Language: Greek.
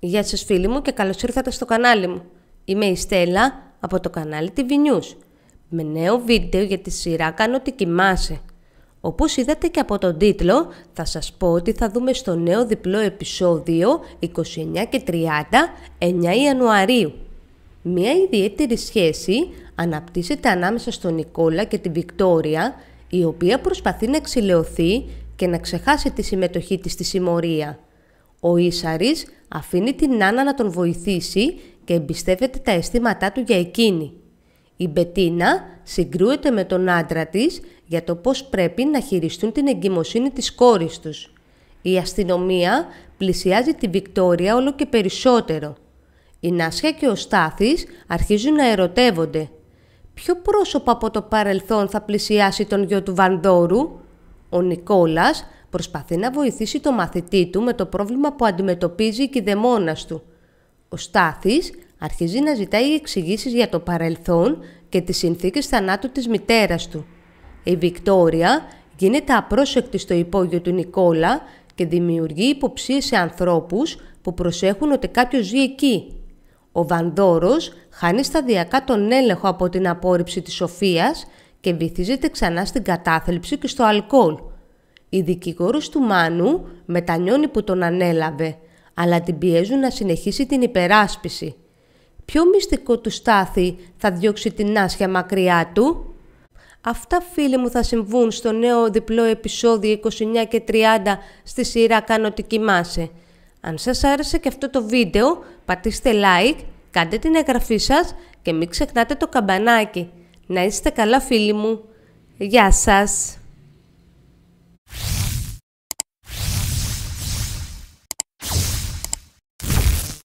Γεια σας φίλοι μου και καλώς ήρθατε στο κανάλι μου. Είμαι η Στέλλα από το κανάλι TV News με νέο βίντεο για τη σειρά Κάνω τι κοιμάσαι. Όπως είδατε και από τον τίτλο θα σας πω ότι θα δούμε στο νέο διπλό επεισόδιο 29 και 30 9 Ιανουαρίου. Μια ιδιαίτερη σχέση αναπτύσσεται ανάμεσα στον Νικόλα και τη Βικτόρια η οποία προσπαθεί να εξηλαιωθεί και να ξεχάσει τη συμμετοχή της στη συμμορία. Ο Ισαρής αφήνει την Άννα να τον βοηθήσει και εμπιστεύεται τα αισθήματά του για εκείνη. Η Μπετίνα συγκρούεται με τον άντρα της για το πώς πρέπει να χειριστούν την εγκυμοσύνη της κόρης τους. Η αστυνομία πλησιάζει τη Βικτόρια όλο και περισσότερο. Η Νάσια και ο Στάθης αρχίζουν να ερωτεύονται. Ποιο πρόσωπο από το παρελθόν θα πλησιάσει τον γιο του Βανδόρου? Ο Νικόλας προσπαθεί να βοηθήσει το μαθητή του με το πρόβλημα που αντιμετωπίζει η κηδεμόνας του. Ο Στάθης αρχίζει να ζητάει εξηγήσεις για το παρελθόν και τις συνθήκες θανάτου της μητέρας του. Η Βικτόρια γίνεται απρόσεκτη στο υπόγειο του Νικόλα και δημιουργεί υποψίες σε ανθρώπους που προσέχουν ότι κάποιος ζει εκεί. Ο Βανδόρος χάνει σταδιακά τον έλεγχο από την απόρριψη της Σοφίας και βυθίζεται ξανά στην κατάθλιψη και στο αλκοόλ. Οι δικηγόρος του Μάνου μετανιώνει που τον ανέλαβε, αλλά την πιέζουν να συνεχίσει την υπεράσπιση. Ποιο μυστικό του στάθη θα διώξει την άσια μακριά του? Αυτά φίλοι μου θα συμβούν στο νέο διπλό επεισόδιο 29 και 30 στη σειρά «Κάνω τι κοιμάσαι». Αν σας άρεσε και αυτό το βίντεο, πατήστε like, κάντε την εγγραφή σας και μην ξεχνάτε το καμπανάκι. Να είστε καλά φίλοι μου. Γεια σας!